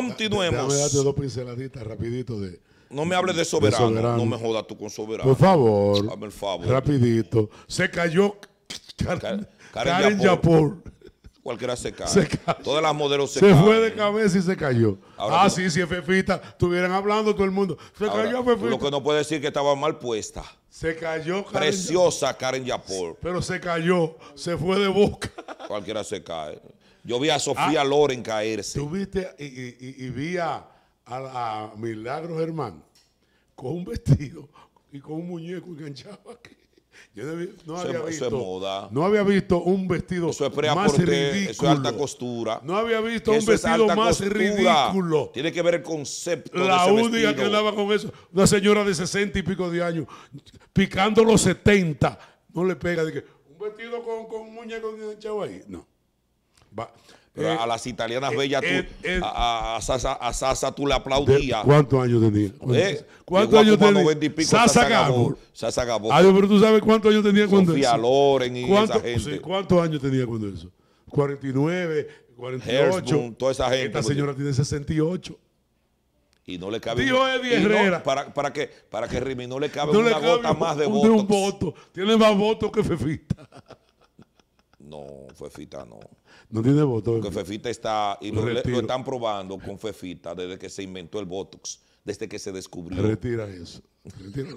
Continuemos. rapidito No me hables de soberano. No me jodas tú con soberano. Por favor. Rapidito. Se cayó Karen, Karen, Cualquiera se cae. se Todas las modelos se, caen. Se fue de cabeza y se cayó. ah, sí, si es Fefita. Estuvieran hablando todo el mundo. Se cayó Fefita. Lo que no puede decir que estaba mal puesta. Se cayó Karen Preciosa Karen Yapur. Pero se cayó. Se fue de boca. Cualquiera se cae. Yo vi a Sofía ah. Loren caerse. Tú viste y, vi a, a, Milagros Germán con un vestido y con un muñeco enganchado aquí. no, eso es moda. no había visto un vestido más ridículo. Eso es alta costura. No había visto un vestido más ridículo. Tiene que ver el concepto. La de ese única que andaba con eso, una señora de sesenta y pico de años, picando los setenta, no le pega. De que, un vestido con, un muñeco enganchado ahí. No. Pero eh, a las italianas eh, bellas, tú, eh, a, Sasa, tú le aplaudías. ¿Cuántos años tenía? ¿Cuántos, años tenía? Sasa Gabor. Sasa Gabor. Ah, pero tú sabes cuántos años tenía cuando Sofía eso. Loren y esa gente. ¿Cuántos años tenía cuando eso? 49, 48. Esta pues, señora tiene 68. Y no le cabe. para, para, que, Rimi no le cabe no una le cabe gota más de, votos. un voto. Tiene más votos que Fefita no, Fefita no. No tiene voto. Porque Fefita está, y lo, están probando con Fefita desde que se inventó el Botox, desde que se descubrió. Retira eso. Retira,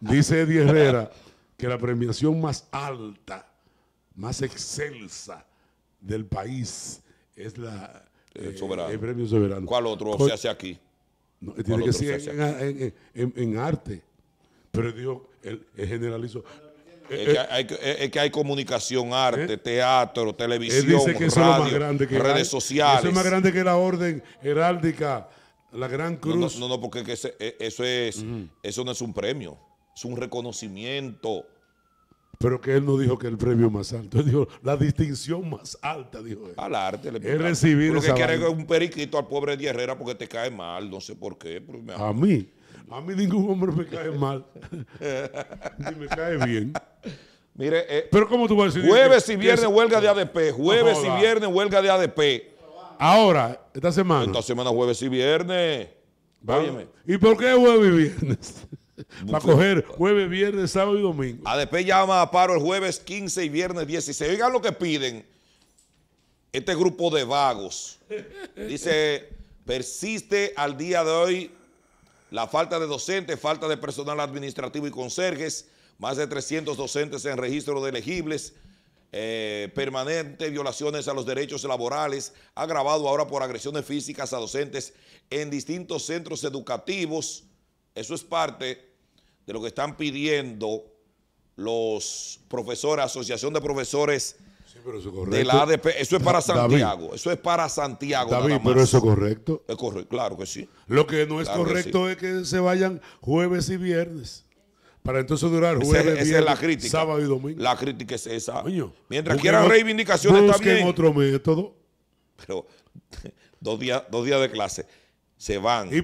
Dice Eddie Herrera que la premiación más alta, más excelsa del país es la, el, eh, soberano. el premio soberano. ¿Cuál otro se hace aquí? tiene que ser en, arte. Pero dijo, el él generalizó, eh, eh, es que, hay, comunicación, arte, eh, teatro, televisión, radio, redes sociales. Eso es más grande que la orden heráldica, la Gran Cruz. No, no, no, porque e, eso, es, eso no es un premio, es un reconocimiento. Pero que él no dijo que el premio más alto, él dijo la distinción más alta, dijo él. Al arte. Le es recibir Lo que quiere un periquito al pobre de Herrera porque te cae mal, no sé por qué. A mí. A mí ningún hombre me cae mal. Ni me cae bien. Mire, eh, pero ¿cómo tú vas a Jueves y viernes huelga de ADP. Jueves y viernes huelga de ADP. Ahora, esta semana. Esta semana jueves y viernes. Váyeme. ¿Y por qué jueves y viernes? Para coger jueves, viernes, sábado y domingo. ADP llama a paro el jueves 15 y viernes 16. Oigan lo que piden este grupo de vagos. Dice, persiste al día de hoy la falta de docentes, falta de personal administrativo y conserjes, más de 300 docentes en registro de elegibles, eh, permanentes violaciones a los derechos laborales, agravado ahora por agresiones físicas a docentes en distintos centros educativos. Eso es parte de lo que están pidiendo los profesores, Asociación de Profesores eso es De la Eso es para Santiago. eso es para Santiago. David, pero eso es correcto. Es correcto, claro que sí. Lo que no es correcto es que se vayan jueves y viernes. Para entonces durar jueves, y viernes, la crítica. sábado y domingo. La crítica es esa. Mientras quieran reivindicaciones está bien. otro método. Pero dos días, dos días de clase se van. ¿Y,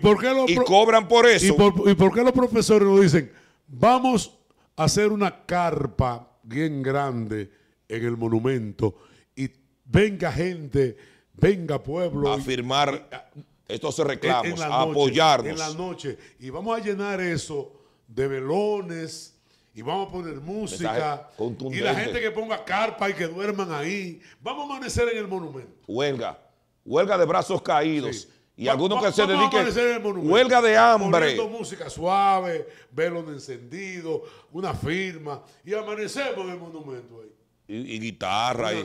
cobran por eso. ¿Y por, qué los profesores nos dicen, vamos a hacer una carpa bien grande en el monumento y venga gente, venga pueblo. A firmar ah, estos reclamos, a apoyarnos. En la noche. Y vamos a llenar eso de velones y vamos a poner música. Y la gente que ponga carpa y que duerman ahí. Vamos a amanecer en el monumento. Huelga. Huelga de brazos caídos. Y algunos que se dediquen. Huelga de hambre. música suave, velón encendido, una firma. Y amanecemos en el monumento ahí. Y, guitarra, una, y,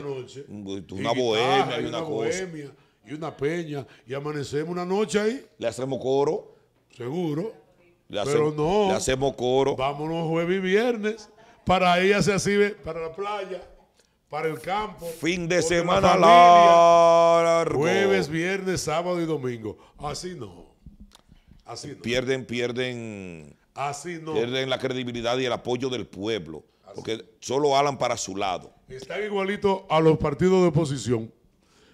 pues, una, bohemia, y una, y una peña, y amanecemos una noche ahí. Le hacemos coro. Seguro. pero no. Le hacemos coro. Vámonos jueves y viernes para ella se así, para la playa, para el campo. Fin de semana largo. Jueves, viernes, sábado y domingo. Así no. Así no. Pierden, pierden. Así no. Pierden la credibilidad y el apoyo del pueblo. Porque solo hablan para su lado. Están igualitos a los partidos de oposición,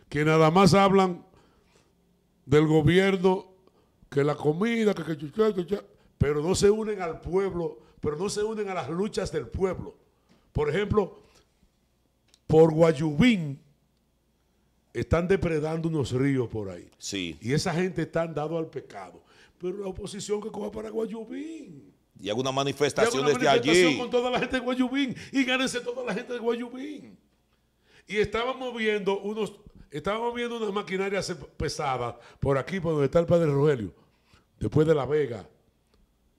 que nada más hablan del gobierno, que la comida, que, que, que, pero no se unen al pueblo, pero no se unen a las luchas del pueblo. Por ejemplo, por Guayubín están depredando unos ríos por ahí. Sí. Y esa gente está andado al pecado. Pero la oposición que coja para Guayubín y alguna una manifestación desde allí. con toda la gente de Guayubín y gánense toda la gente de Guayubín. Y estábamos viendo unos, estábamos viendo unas maquinarias pesadas por aquí, por donde está el padre Rogelio, después de La Vega.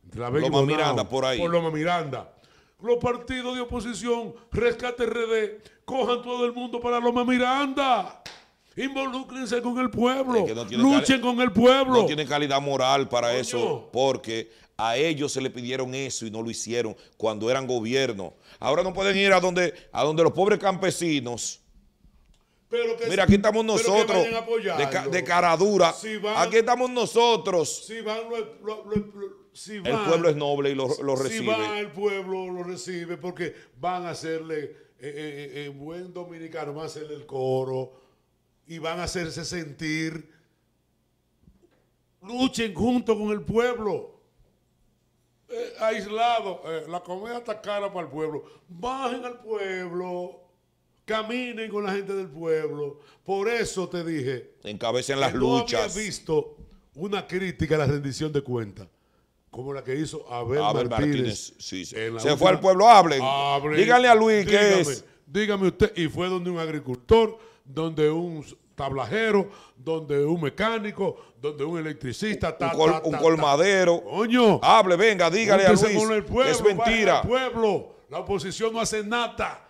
Entre la Vega Loma Miranda, por ahí. Por Loma Miranda. Los partidos de oposición, rescate RD, cojan todo el mundo para Loma Miranda. Involúcrense con el pueblo. luchen con el pueblo. No tienen calidad moral para eso. Porque a ellos se le pidieron eso y no lo hicieron cuando eran gobierno. Ahora no pueden ir a donde, a donde los pobres campesinos. Pero que Mira, aquí estamos nosotros de, caradura. aquí estamos nosotros. el pueblo es noble y lo, recibe. el pueblo lo recibe porque van a hacerle, eh, eh, eh, buen dominicano, van a hacerle el coro y van a hacerse sentir. Luchen junto con el pueblo. Eh, aislado. Eh, la comida está cara para el pueblo. Bajen al pueblo. Caminen con la gente del pueblo. Por eso te dije. Encabecen las luchas. No había visto una crítica a la rendición de cuentas como la que hizo Abel, Martínez. Se fue al pueblo, hablen. dígale Díganle a Luis dígame, es. Dígame usted, y fue donde un agricultor donde un tablajero, donde un mecánico, donde un electricista, un, colmadero. Coño. Hable, venga, dígale a Luis. es mentira. El pueblo, la oposición no hace nada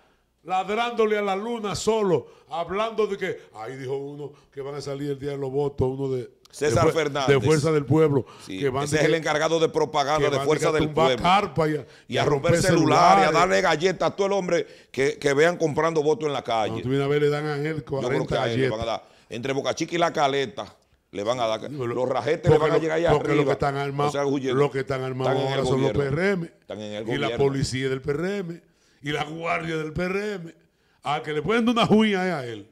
ladrándole a la luna solo, hablando de que, ahí dijo uno que van a salir el día de los votos, uno de, César Fernández. De Fuerza del Pueblo. que ese es el encargado de propaganda de Fuerza del Pueblo. Que y, a, y a, romper, celulares, y a darle galletas a todo el hombre que, que vean comprando votos en la calle. No, a ver, le dan a él 40 Entre Boca Chica y La Caleta le van a dar. los rajetes le van a llegar allá porque Los que están armados, que están armados ahora son los PRM. y la policía del PRM. Y la guardia del PRM. A que le pueden dar una juña a él.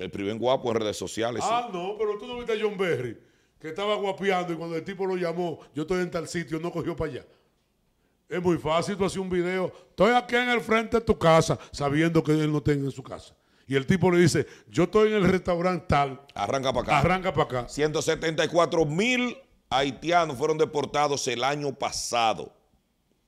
El primer guapo en redes sociales. Ah, no, pero tú no viste a John Berry, que estaba guapeando y cuando el tipo lo llamó, yo estoy en tal sitio, no cogió para allá. Es muy fácil tú haces un video. Estoy aquí en el frente de tu casa, sabiendo que él no tenga en su casa. Y el tipo le dice, yo estoy en el restaurante tal. Arranca para acá. Arranca para acá. 174 mil haitianos fueron deportados el año pasado,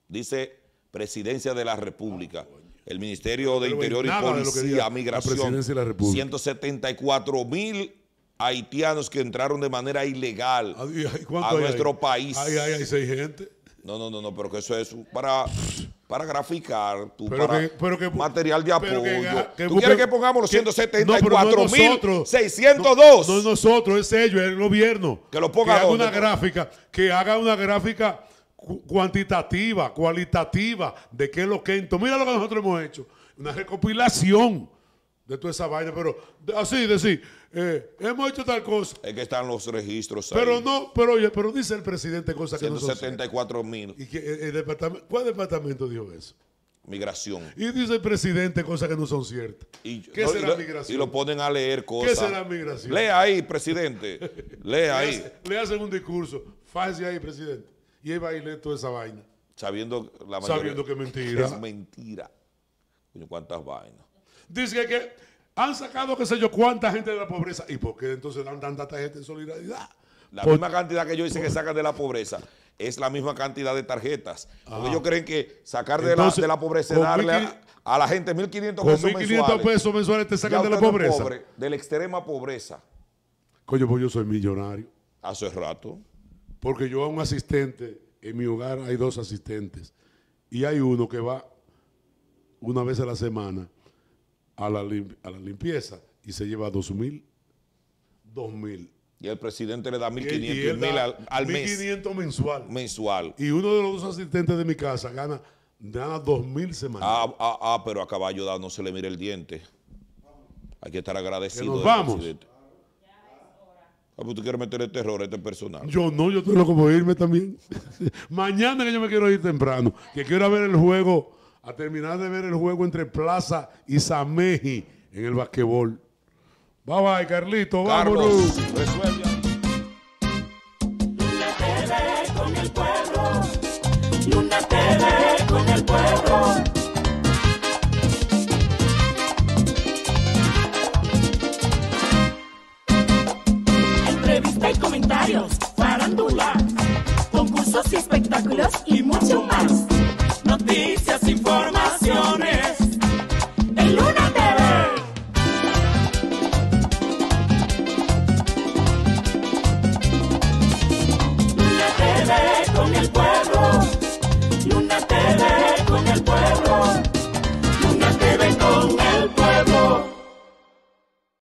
dice Presidencia de la República. El Ministerio de Interior y Policía, Migración, 174 mil haitianos que entraron de manera ilegal ah, a nuestro país. Ay, ay, ay, seis gente. No, no, no, no, pero que eso es para, para graficar para material de apoyo. ¿Tú quieres que pongamos los 174 mil 602? No, es nosotros, es ellos, el gobierno. Que lo ponga Que haga una gráfica, que haga una gráfica cuantitativa, cualitativa, de qué es lo que entonces. Mira lo que nosotros hemos hecho. Una recopilación de toda esa vaina, pero así decir, eh, hemos hecho tal cosa. Es que están los registros Pero no, pero oye, pero dice el presidente cosas que no son ciertas 174 mil. ¿Y eh, eh, departamento, ¿Cuál departamento dijo eso? Migración. Y dice el presidente cosas que no son ciertas. ¿Qué será migración? Y lo ponen a leer cosas. ¿Qué será migración? Lea ahí, presidente. Lea ahí. le hacen un discurso. Fácil ahí, presidente y ahí bailé toda esa vaina. Sabiendo, la Sabiendo que mentira. Es mentira. Coño, cuántas vainas. Dice que han sacado qué sé yo cuánta gente de la pobreza. ¿Y por qué entonces dan tanta tarjeta en solidaridad? La misma cantidad que yo hice que sacan de la pobreza es la misma cantidad de tarjetas. porque ah. ellos creen que sacar de, la, de la pobreza es darle a, la gente 1.500 pesos mensuales. 1.500 pesos mensuales te sacan de la pobreza. de la extrema pobreza. Coño, pues yo soy millonario. Hace rato porque yo a un asistente, en mi hogar hay dos asistentes, y hay uno que va una vez a la semana a la, limpieza y se lleva dos mil, dos mil. Y el presidente le da 1.500 mil al, al mes. 1.500 mensual. Mensual. Y uno de los dos asistentes de mi casa gana, dos mil semanas. Ah, ah, ah, pero a caballo no se le mire el diente. Hay que estar agradecido. Que nos vamos. Ah, pues tú quieres meterle terror a este personal Yo no, yo tengo que irme también. Mañana que yo me quiero ir temprano, que quiero ver el juego, a terminar de ver el juego entre Plaza y Sameji en el basquetbol. Bye bye, Carlito, vámonos. TV.